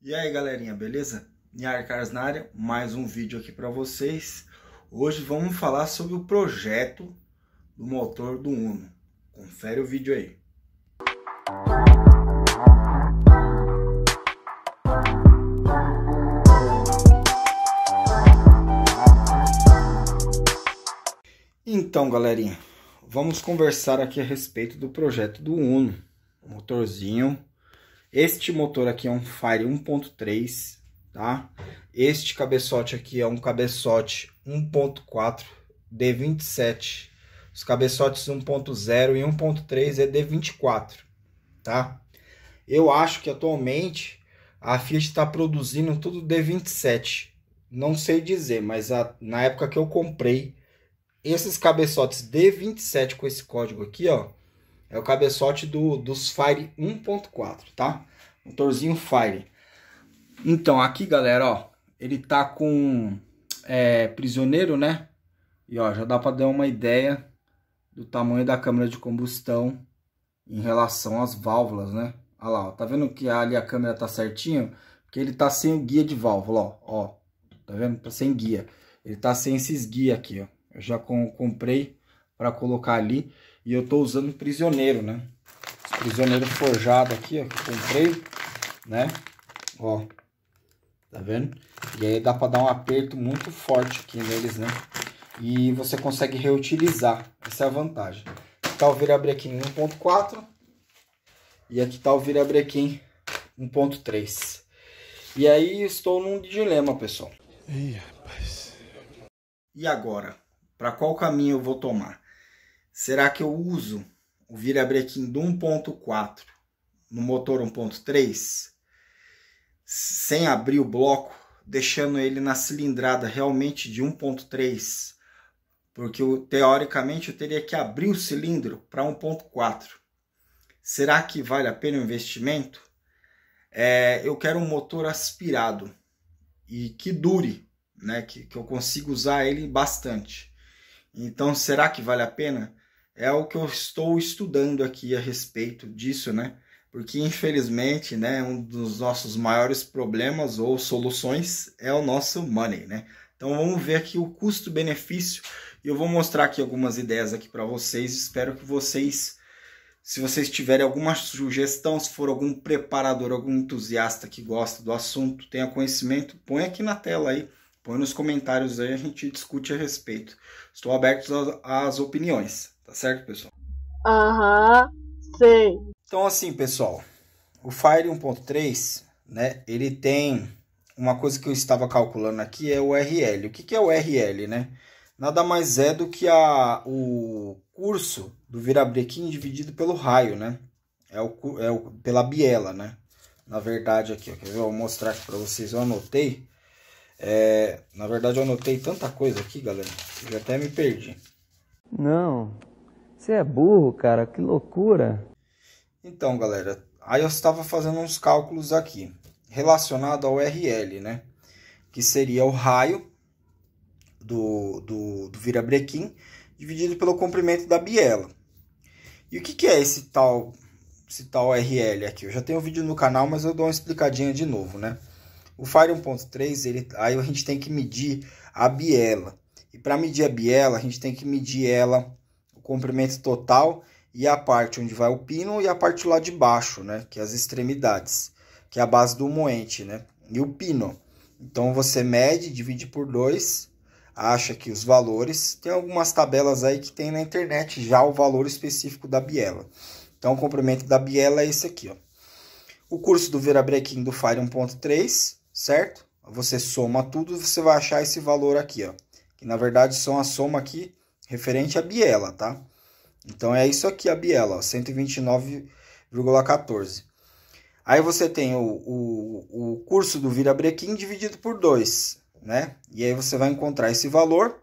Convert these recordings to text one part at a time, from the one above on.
E aí galerinha, beleza? Niar Caras na área, mais um vídeo aqui para vocês. Hoje vamos falar sobre o projeto do motor do Uno. Confere o vídeo aí. Então galerinha, vamos conversar aqui a respeito do projeto do Uno. Motorzinho este motor aqui é um Fire 1.3, tá? Este cabeçote aqui é um cabeçote 1.4 D27. Os cabeçotes 1.0 e 1.3 é D24, tá? Eu acho que atualmente a Fiat está produzindo tudo D27. Não sei dizer, mas a, na época que eu comprei esses cabeçotes D27 com esse código aqui, ó, é o cabeçote do, dos Fire 1.4, tá? Motorzinho Fire. Então, aqui, galera, ó. Ele tá com é, prisioneiro, né? E, ó, já dá pra dar uma ideia do tamanho da câmera de combustão em relação às válvulas, né? Olha lá, ó, tá vendo que ali a câmera tá certinho? Porque ele tá sem o guia de válvula, ó. ó tá vendo? Tá sem guia. Ele tá sem esses guia aqui, ó. Eu já comprei para colocar ali. E eu tô usando prisioneiro, né? prisioneiro forjado aqui, ó, que eu comprei, né? Ó, tá vendo? E aí dá para dar um aperto muito forte aqui neles, né? E você consegue reutilizar, essa é a vantagem. Tá o virabrequim 1.4 e aqui tá o virabrequim 1.3. E aí estou num dilema, pessoal. Ih, rapaz. E agora? Para qual caminho eu vou tomar? será que eu uso o virabrequim do 1.4 no motor 1.3 sem abrir o bloco, deixando ele na cilindrada realmente de 1.3, porque eu, teoricamente eu teria que abrir o cilindro para 1.4. Será que vale a pena o investimento? É, eu quero um motor aspirado e que dure, né? que, que eu consiga usar ele bastante. Então, será que vale a pena? é o que eu estou estudando aqui a respeito disso, né? Porque infelizmente, né, um dos nossos maiores problemas ou soluções é o nosso money, né? Então vamos ver aqui o custo-benefício e eu vou mostrar aqui algumas ideias aqui para vocês. Espero que vocês se vocês tiverem alguma sugestão, se for algum preparador, algum entusiasta que gosta do assunto, tenha conhecimento, põe aqui na tela aí, põe nos comentários aí, a gente discute a respeito. Estou aberto às opiniões. Tá certo, pessoal? Aham, uhum, sei. Então, assim, pessoal, o Fire 1.3, né, ele tem uma coisa que eu estava calculando aqui é o URL. O que, que é o URL, né? Nada mais é do que a, o curso do virabrequim dividido pelo raio, né? É o, é o pela biela, né? Na verdade, aqui, ó, quer ver? Eu vou mostrar aqui para vocês. Eu anotei. É, na verdade, eu anotei tanta coisa aqui, galera, que eu até me perdi. Não, você é burro, cara, que loucura. Então, galera, aí eu estava fazendo uns cálculos aqui, relacionado ao RL, né? Que seria o raio do, do, do virabrequim dividido pelo comprimento da biela. E o que, que é esse tal, esse tal RL aqui? Eu já tenho um vídeo no canal, mas eu dou uma explicadinha de novo, né? O Fire 1.3, aí a gente tem que medir a biela. E para medir a biela, a gente tem que medir ela comprimento total e a parte onde vai o pino e a parte lá de baixo, né? Que é as extremidades, que é a base do moente, né? E o pino. Então você mede, divide por dois, acha que os valores. Tem algumas tabelas aí que tem na internet já o valor específico da biela. Então o comprimento da biela é esse aqui, ó. O curso do virabrequim do Fire 1.3, certo? Você soma tudo, você vai achar esse valor aqui, ó. Que na verdade são a soma aqui referente à biela, tá? Então é isso aqui a biela, 129,14. Aí você tem o, o, o curso do virabrequim dividido por 2, né? E aí você vai encontrar esse valor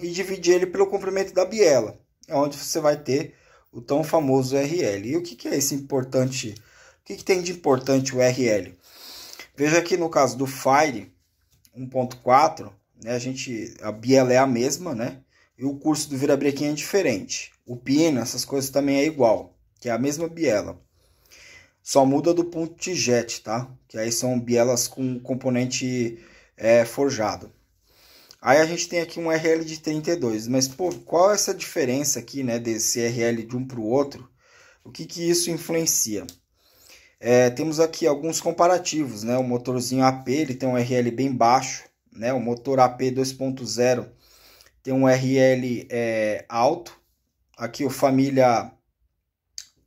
e dividir ele pelo comprimento da biela, é onde você vai ter o tão famoso RL. E o que, que é esse importante? O que, que tem de importante o RL? Veja aqui no caso do Fire 1.4, né? A gente a biela é a mesma, né? E o curso do virabrequim é diferente. O pino, essas coisas também é igual, que é a mesma biela. Só muda do ponto de jet, tá? Que aí são bielas com componente é, forjado. Aí a gente tem aqui um RL de 32, mas pô, qual é essa diferença aqui, né, desse RL de um para o outro? O que que isso influencia? É, temos aqui alguns comparativos, né? O motorzinho AP ele tem um RL bem baixo, né? O motor AP 2.0 tem um RL é, alto. Aqui o família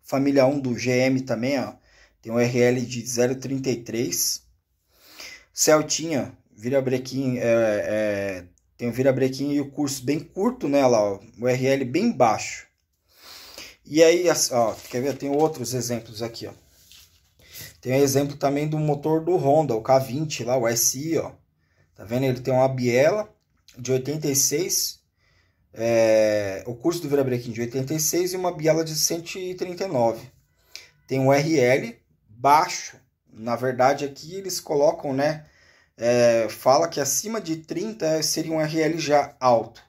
família 1 do GM também, ó, tem um RL de 0,33. Celtinha, vira brequinho, é, é, tem o um vira brequinho e o curso bem curto nela, ó, o RL bem baixo. E aí, ó, quer ver? Tem outros exemplos aqui, ó. Tem um exemplo também do motor do Honda, o K20 lá, o SI, ó. Tá vendo? Ele tem uma biela de 86, é, o curso do Virabrequim de 86 e uma biela de 139. Tem um RL baixo, na verdade aqui eles colocam, né, é, fala que acima de 30 seria um RL já alto.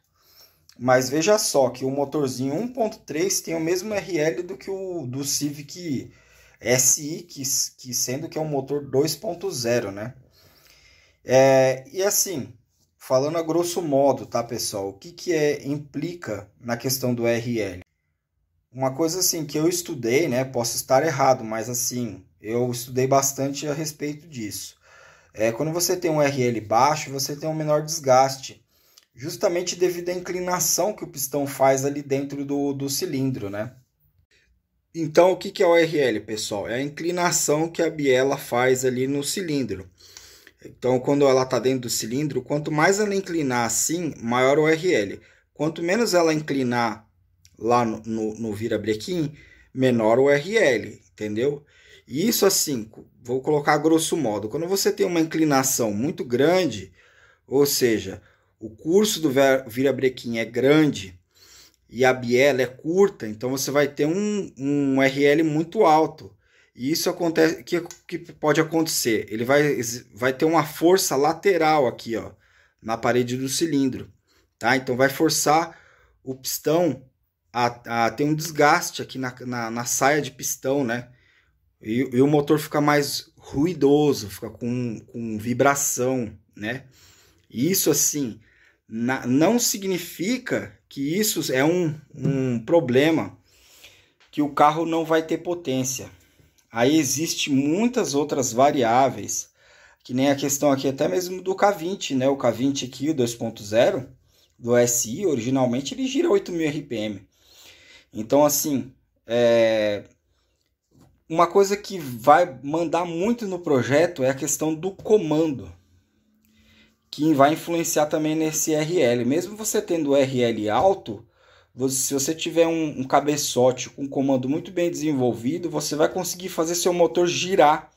Mas veja só que o motorzinho 1.3 tem o mesmo RL do que o do Civic SI, que, que sendo que é um motor 2.0, né? É, e assim, Falando a grosso modo, tá, pessoal? O que, que é implica na questão do RL? Uma coisa assim que eu estudei, né? Posso estar errado, mas assim, eu estudei bastante a respeito disso. É, quando você tem um RL baixo, você tem um menor desgaste, justamente devido à inclinação que o pistão faz ali dentro do, do cilindro, né? Então, o que, que é o RL, pessoal? É a inclinação que a biela faz ali no cilindro. Então, quando ela está dentro do cilindro, quanto mais ela inclinar assim, maior o RL. Quanto menos ela inclinar lá no, no, no virabrequim, menor o RL, entendeu? E isso assim, vou colocar grosso modo, quando você tem uma inclinação muito grande, ou seja, o curso do virabrequim é grande e a biela é curta, então você vai ter um, um RL muito alto. E isso acontece. que, que pode acontecer? Ele vai, vai ter uma força lateral aqui, ó, na parede do cilindro. Tá? Então vai forçar o pistão a, a ter um desgaste aqui na, na, na saia de pistão, né? E, e, o motor fica mais ruidoso, fica com, com vibração, né? Isso assim na, não significa que isso é um, um problema que o carro não vai ter potência. Aí existe muitas outras variáveis, que nem a questão aqui até mesmo do K20, né? O K20 aqui, o 2.0 do SI, originalmente ele gira 8.000 RPM. Então, assim, é... uma coisa que vai mandar muito no projeto é a questão do comando, que vai influenciar também nesse RL. Mesmo você tendo o RL alto, se você tiver um, um cabeçote com um comando muito bem desenvolvido, você vai conseguir fazer seu motor girar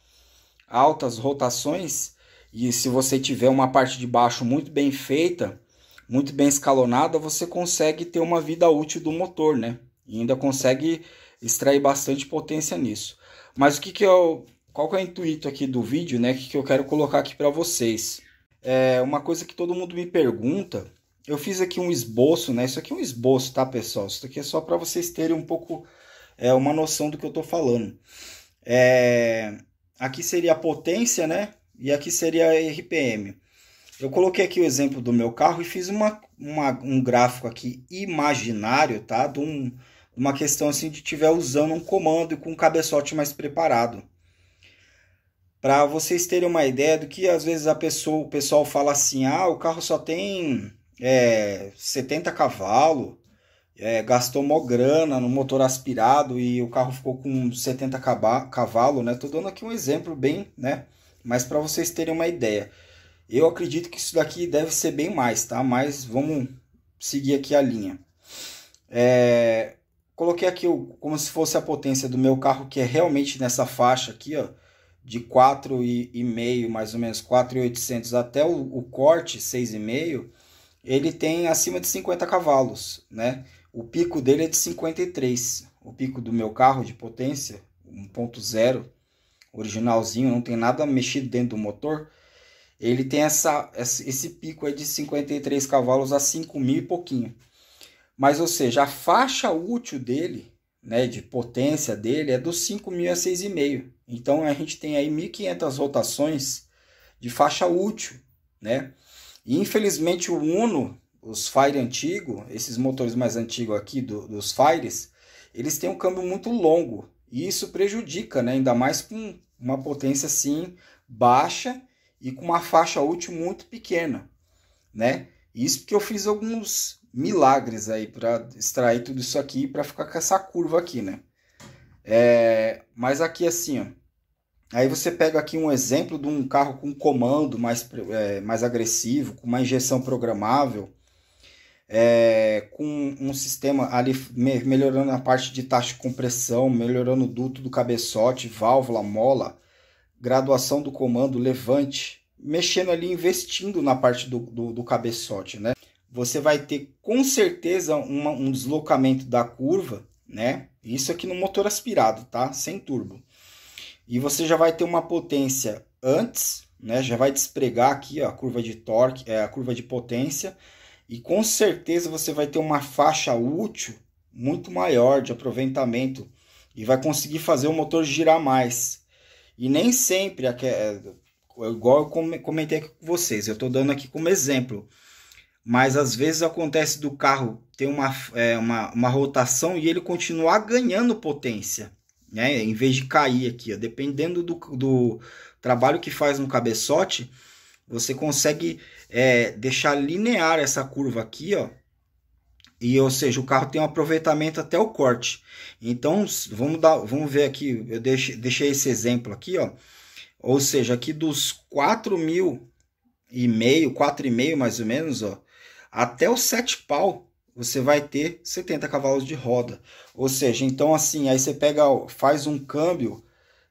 altas rotações. E se você tiver uma parte de baixo muito bem feita, muito bem escalonada, você consegue ter uma vida útil do motor, né? E ainda consegue extrair bastante potência nisso. Mas o que, que eu. Qual que é o intuito aqui do vídeo, né? Que, que eu quero colocar aqui para vocês? É uma coisa que todo mundo me pergunta eu fiz aqui um esboço, né? Isso aqui é um esboço, tá, pessoal? Isso aqui é só para vocês terem um pouco é, uma noção do que eu estou falando. É, aqui seria a potência, né? E aqui seria a RPM. Eu coloquei aqui o exemplo do meu carro e fiz uma, uma um gráfico aqui imaginário, tá? De um, uma questão assim de tiver usando um comando e com um cabeçote mais preparado. Para vocês terem uma ideia do que às vezes a pessoa, o pessoal fala assim: "Ah, o carro só tem é, 70 cavalos, é, gastou mó grana no motor aspirado e o carro ficou com 70 cavalos, né? Tô dando aqui um exemplo bem, né? Mas para vocês terem uma ideia. Eu acredito que isso daqui deve ser bem mais, tá? Mas vamos seguir aqui a linha. É, coloquei aqui o, como se fosse a potência do meu carro, que é realmente nessa faixa aqui, ó, de 4,5 mais ou menos, 4,800 até o, o corte 6,5 ele tem acima de 50 cavalos, né? O pico dele é de 53. O pico do meu carro de potência, 1.0, originalzinho, não tem nada mexido dentro do motor. Ele tem essa, esse pico é de 53 cavalos a 5 mil e pouquinho. Mas, ou seja, a faixa útil dele, né, de potência dele, é dos 5 mil a 6,5. Então, a gente tem aí 1.500 rotações de faixa útil, né? E infelizmente o Uno, os Fire antigo, esses motores mais antigos aqui do, dos Fires, eles têm um câmbio muito longo. E isso prejudica, né? ainda mais com uma potência assim baixa e com uma faixa útil muito pequena. Né? Isso porque eu fiz alguns milagres aí para extrair tudo isso aqui para ficar com essa curva aqui, né? É, mas aqui assim, ó, Aí você pega aqui um exemplo de um carro com comando mais, é, mais agressivo, com uma injeção programável, é, com um sistema ali me, melhorando a parte de taxa de compressão, melhorando o duto do cabeçote, válvula, mola, graduação do comando, levante, mexendo ali, investindo na parte do, do, do cabeçote, né? Você vai ter com certeza uma, um deslocamento da curva, né? Isso aqui no motor aspirado, tá? Sem turbo e você já vai ter uma potência antes, né? Já vai despregar aqui ó, a curva de torque, é a curva de potência e com certeza você vai ter uma faixa útil muito maior de aproveitamento e vai conseguir fazer o motor girar mais. E nem sempre, é, é igual eu comentei aqui com vocês, eu estou dando aqui como exemplo, mas às vezes acontece do carro ter uma, é, uma, uma rotação e ele continuar ganhando potência né? Em vez de cair aqui, ó. dependendo do, do trabalho que faz no cabeçote, você consegue é, deixar linear essa curva aqui, ó. E, ou seja, o carro tem um aproveitamento até o corte. Então, vamos, dar, vamos ver aqui, eu deixei, deixei esse exemplo aqui, ó. Ou seja, aqui dos 4 mil e meio, 4,5 mais ou menos, ó, até os 7 pau, você vai ter 70 cavalos de roda. Ou seja, então assim, aí você pega, faz um câmbio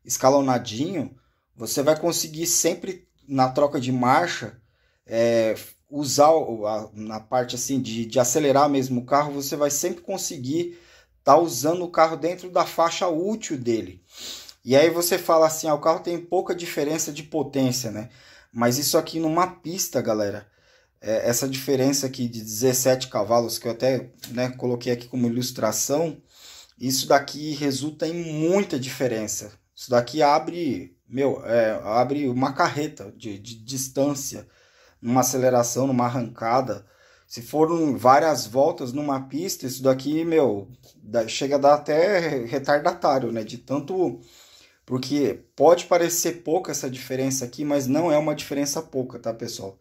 escalonadinho, você vai conseguir sempre na troca de marcha é, usar na parte assim de, de acelerar mesmo o carro, você vai sempre conseguir estar tá usando o carro dentro da faixa útil dele. E aí você fala assim, ah, o carro tem pouca diferença de potência, né? Mas isso aqui numa pista, galera, é, essa diferença aqui de 17 cavalos, que eu até né, coloquei aqui como ilustração, isso daqui resulta em muita diferença. Isso daqui abre, meu, é, abre uma carreta de, de distância, numa aceleração, numa arrancada. Se foram várias voltas numa pista, isso daqui, meu, chega a dar até retardatário, né? De tanto porque pode parecer pouca essa diferença aqui, mas não é uma diferença pouca, tá, pessoal?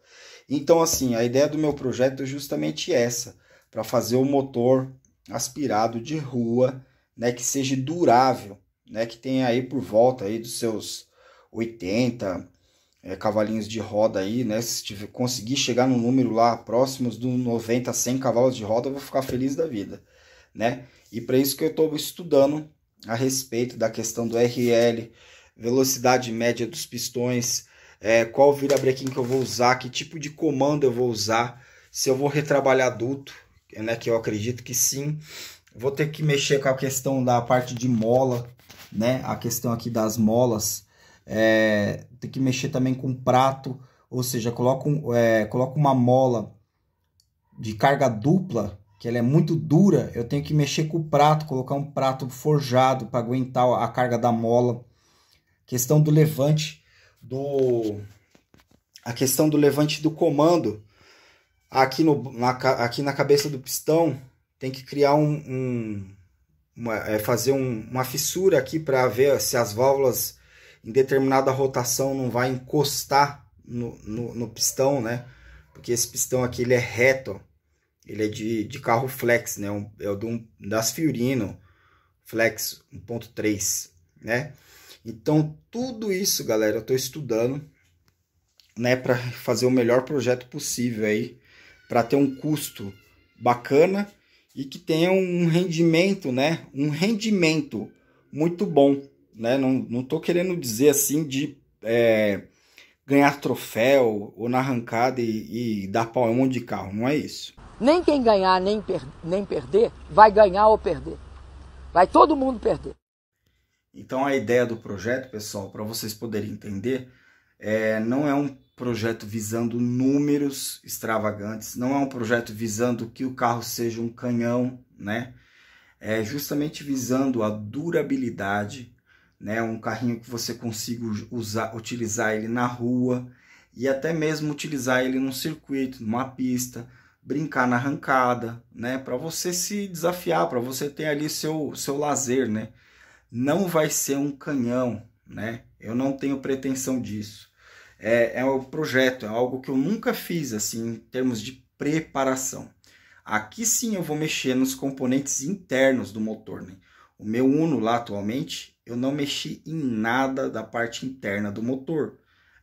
Então, assim, a ideia do meu projeto é justamente essa, para fazer o um motor aspirado de rua, né, que seja durável, né, que tenha aí por volta aí dos seus 80 é, eh, cavalinhos de roda aí, né, se tiver, conseguir chegar no número lá próximos dos 90, 100 cavalos de roda, eu vou ficar feliz da vida, né? E para isso que eu estou estudando a respeito da questão do RL, velocidade média dos pistões, é, qual virabrequim que eu vou usar, que tipo de comando eu vou usar, se eu vou retrabalhar duto, é, né, que eu acredito que sim. Vou ter que mexer com a questão da parte de mola, né, a questão aqui das molas. É, tem que mexer também com prato, ou seja, coloca, é, coloca uma mola de carga dupla que ela é muito dura, eu tenho que mexer com o prato, colocar um prato forjado para aguentar a carga da mola. Questão do levante do a questão do levante do comando aqui, no, na, aqui na cabeça do pistão tem que criar um, um uma, é fazer um, uma fissura aqui para ver se as válvulas em determinada rotação não vai encostar no, no, no, pistão, né? Porque esse pistão aqui ele é reto, ele é de, de carro flex, né? Um, é o um, das Fiorino Flex 1.3, né? Então, tudo isso, galera, eu estou estudando, né, para fazer o melhor projeto possível aí, para ter um custo bacana e que tenha um rendimento, né? Um rendimento muito bom, né? Não, não tô querendo dizer assim de é, ganhar troféu ou na arrancada e, e dar pau em um monte de carro, não é isso. Nem quem ganhar nem, per nem perder vai ganhar ou perder. Vai todo mundo perder. Então a ideia do projeto, pessoal, para vocês poderem entender, é, não é um projeto visando números extravagantes, não é um projeto visando que o carro seja um canhão, né? É justamente visando a durabilidade, né? Um carrinho que você consiga usar, utilizar ele na rua e até mesmo utilizar ele num circuito, numa pista, brincar na arrancada, né? Para você se desafiar, para você ter ali seu seu lazer, né? Não vai ser um canhão, né? Eu não tenho pretensão disso. É, é um projeto, é algo que eu nunca fiz assim em termos de preparação. Aqui sim eu vou mexer nos componentes internos do motor, né? O meu Uno lá atualmente, eu não mexi em nada da parte interna do motor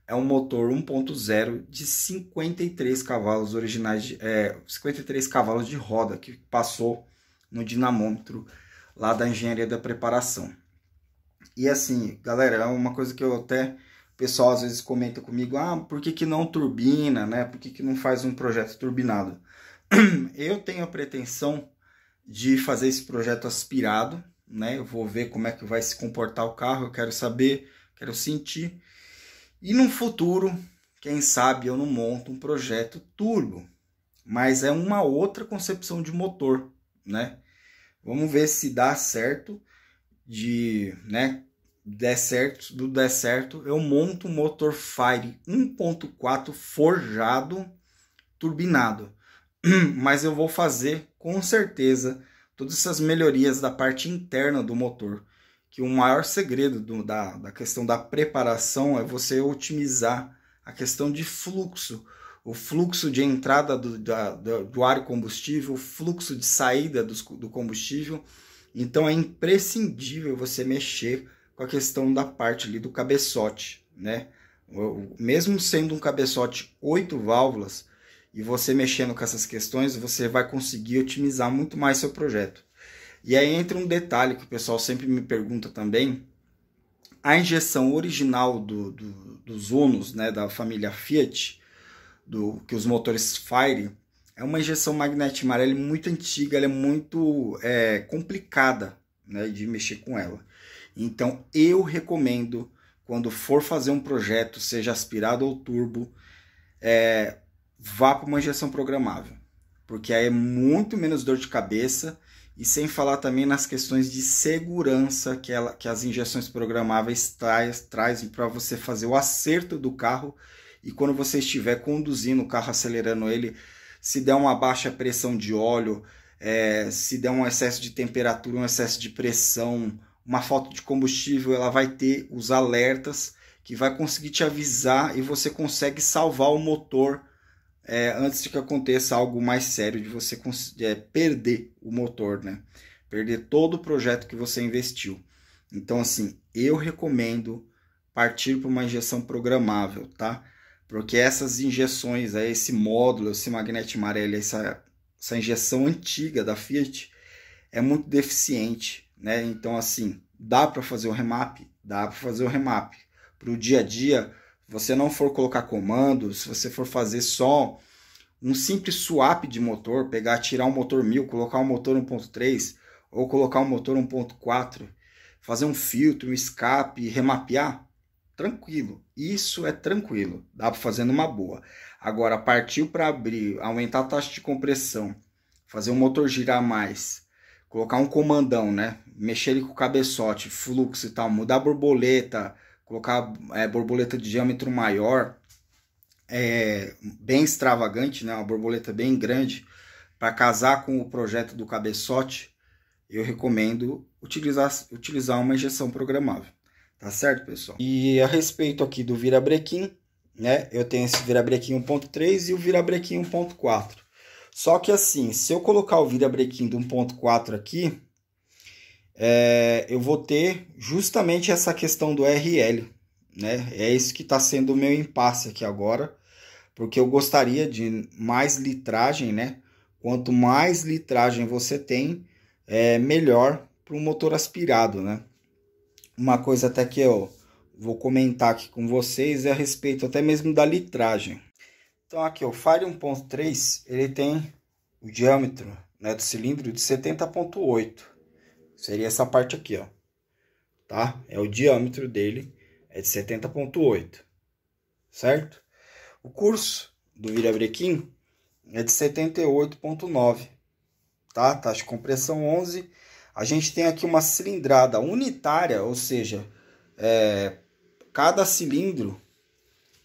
é um motor 1.0 de 53 cavalos originais, de, é, 53 cavalos de roda que passou no dinamômetro lá da engenharia da preparação. E assim, galera, é uma coisa que eu até o pessoal às vezes comenta comigo, ah, por que, que não turbina, né? Por que, que não faz um projeto turbinado? Eu tenho a pretensão de fazer esse projeto aspirado, né? Eu vou ver como é que vai se comportar o carro, eu quero saber, quero sentir e no futuro, quem sabe eu não monto um projeto turbo, mas é uma outra concepção de motor, né? Vamos ver se dá certo de, né, der certo, do der certo, eu monto um motor Fire 1.4 forjado, turbinado. Mas eu vou fazer com certeza todas essas melhorias da parte interna do motor, que o maior segredo do, da, da questão da preparação é você otimizar a questão de fluxo, o fluxo de entrada do, da, do ar combustível, o fluxo de saída do, do combustível. Então é imprescindível você mexer com a questão da parte ali do cabeçote, né? Mesmo sendo um cabeçote oito válvulas e você mexendo com essas questões, você vai conseguir otimizar muito mais seu projeto. E aí entra um detalhe que o pessoal sempre me pergunta também. A injeção original do, do, dos Unos, né, da família Fiat, do que os motores Fire, é uma injeção magnética amarela é muito antiga, ela é muito é, complicada né, de mexer com ela. Então eu recomendo, quando for fazer um projeto, seja aspirado ou turbo, é, vá para uma injeção programável, porque aí é muito menos dor de cabeça e sem falar também nas questões de segurança que, ela, que as injeções programáveis traz, trazem para você fazer o acerto do carro e quando você estiver conduzindo o carro, acelerando ele, se der uma baixa pressão de óleo, é, se der um excesso de temperatura, um excesso de pressão, uma falta de combustível, ela vai ter os alertas que vai conseguir te avisar e você consegue salvar o motor é, antes de que aconteça algo mais sério de você é, perder o motor, né? Perder todo o projeto que você investiu. Então, assim, eu recomendo partir para uma injeção programável, tá? Porque essas injeções, aí, é, esse módulo, esse magnete amarelo, essa, essa injeção antiga da Fiat é muito deficiente, né? Então, assim, dá para fazer o remap? Dá para fazer o remap. Para o dia a dia, você não for colocar comandos, se você for fazer só um simples swap de motor, pegar, tirar um motor 1000, colocar um motor 1.3 ou colocar um motor 1.4, fazer um filtro, um escape, remapear, tranquilo. Isso é tranquilo, dá para fazer numa boa. Agora partiu para abrir, aumentar a taxa de compressão, fazer o motor girar mais, colocar um comandão, né? Mexer ele com o cabeçote, fluxo e tal, mudar a borboleta, colocar é, borboleta de diâmetro maior, é, bem extravagante, né? uma borboleta bem grande, para casar com o projeto do cabeçote, eu recomendo utilizar, utilizar uma injeção programável. Tá certo, pessoal? E a respeito aqui do virabrequim, né? Eu tenho esse virabrequim 1.3 e o virabrequim 1.4. Só que assim, se eu colocar o virabrequim do 1.4 aqui, é, eu vou ter justamente essa questão do RL. Né? É isso que está sendo o meu impasse aqui agora, porque eu gostaria de mais litragem, né? Quanto mais litragem você tem, é melhor para o motor aspirado, né? Uma coisa até que eu vou comentar aqui com vocês é a respeito até mesmo da litragem. Então aqui o Fire 1.3 ele tem o diâmetro né, do cilindro de 70.8 Seria essa parte aqui, ó. Tá? É o diâmetro dele, é de 70.8. Certo? O curso do virabrequim é de 78.9. Tá? Taxa de compressão 11. A gente tem aqui uma cilindrada unitária, ou seja, é, cada cilindro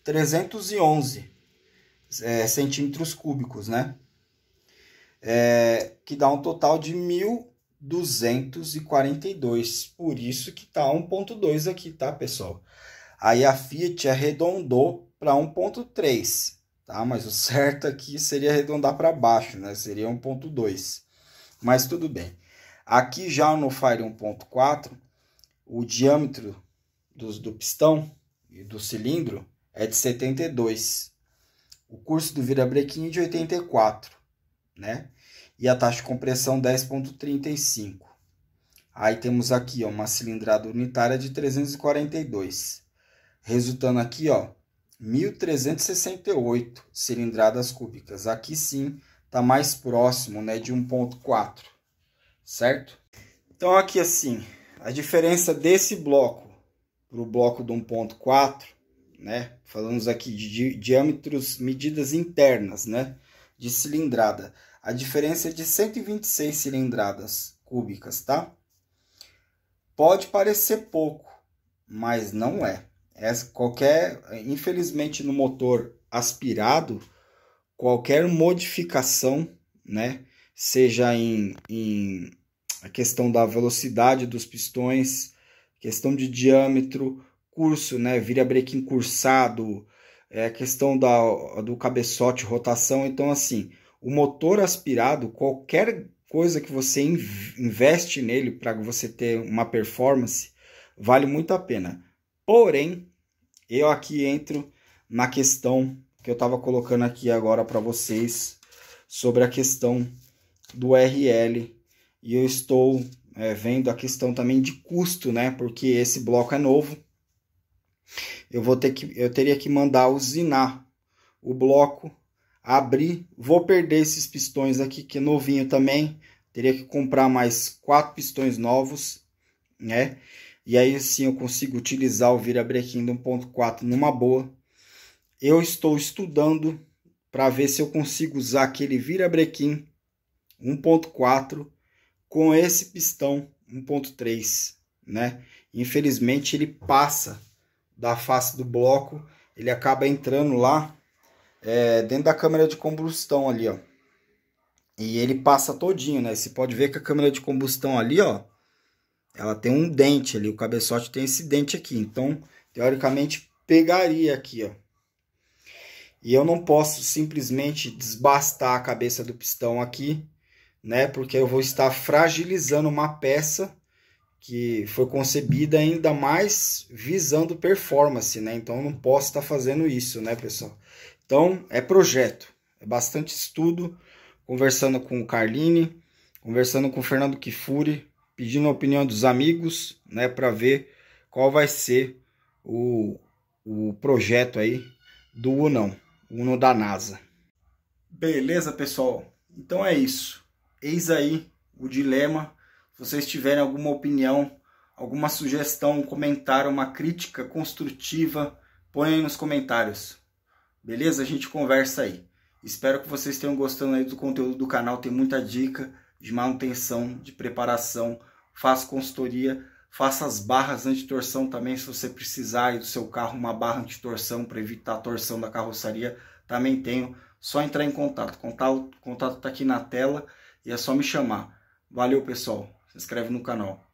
311 é, centímetros cúbicos, né? É, que dá um total de mil 242. Por isso que tá 1.2 aqui, tá, pessoal? Aí a Fiat arredondou para 1.3, tá? Mas o certo aqui seria arredondar para baixo, né? Seria 1.2. Mas tudo bem. Aqui já no Fire 1.4, o diâmetro dos, do pistão e do cilindro é de 72. O curso do virabrequim é de 84, né? e a taxa de compressão 10.35. Aí temos aqui ó, uma cilindrada unitária de 342, resultando aqui ó 1.368 cilindradas cúbicas. Aqui sim está mais próximo né, de 1.4, certo? Então aqui assim, a diferença desse bloco para o bloco do 1.4, né? Falamos aqui de diâmetros, medidas internas, né? de cilindrada. A diferença é de 126 cilindradas cúbicas, tá? Pode parecer pouco, mas não é. é qualquer, infelizmente no motor aspirado, qualquer modificação, né, seja em, em a questão da velocidade dos pistões, questão de diâmetro, curso, né, vira breque incursado, é a questão da, do cabeçote, rotação. Então, assim, o motor aspirado, qualquer coisa que você investe nele para você ter uma performance, vale muito a pena. Porém, eu aqui entro na questão que eu estava colocando aqui agora para vocês sobre a questão do RL e eu estou é, vendo a questão também de custo, né? Porque esse bloco é novo, eu vou ter que eu teria que mandar usinar o bloco, abrir, vou perder esses pistões aqui que é novinho também, teria que comprar mais quatro pistões novos, né? E aí sim eu consigo utilizar o virabrequim 1.4 numa boa. Eu estou estudando para ver se eu consigo usar aquele virabrequim 1.4 com esse pistão 1.3, né? Infelizmente ele passa da face do bloco, ele acaba entrando lá é, dentro da câmera de combustão ali, ó. E ele passa todinho, né? Você pode ver que a câmera de combustão ali, ó, ela tem um dente ali, o cabeçote tem esse dente aqui. Então, teoricamente, pegaria aqui, ó. E eu não posso simplesmente desbastar a cabeça do pistão aqui, né? Porque eu vou estar fragilizando uma peça que foi concebida ainda mais visando performance, né? Então não posso estar tá fazendo isso, né, pessoal? Então é projeto, é bastante estudo, conversando com o Carline, conversando com o Fernando Kifuri, pedindo a opinião dos amigos, né, para ver qual vai ser o, o projeto aí do UNão, UNO da NASA. Beleza, pessoal? Então é isso. Eis aí o dilema vocês tiverem alguma opinião, alguma sugestão, um comentário, uma crítica construtiva, ponham aí nos comentários. Beleza? A gente conversa aí. Espero que vocês tenham gostando aí do conteúdo do canal. Tem muita dica de manutenção, de preparação. faça consultoria, faça as barras antitorção também, se você precisar aí do seu carro, uma barra antitorção para evitar a torção da carroçaria, também tenho. Só entrar em contato. O contato está aqui na tela e é só me chamar. Valeu, pessoal se inscreve no canal.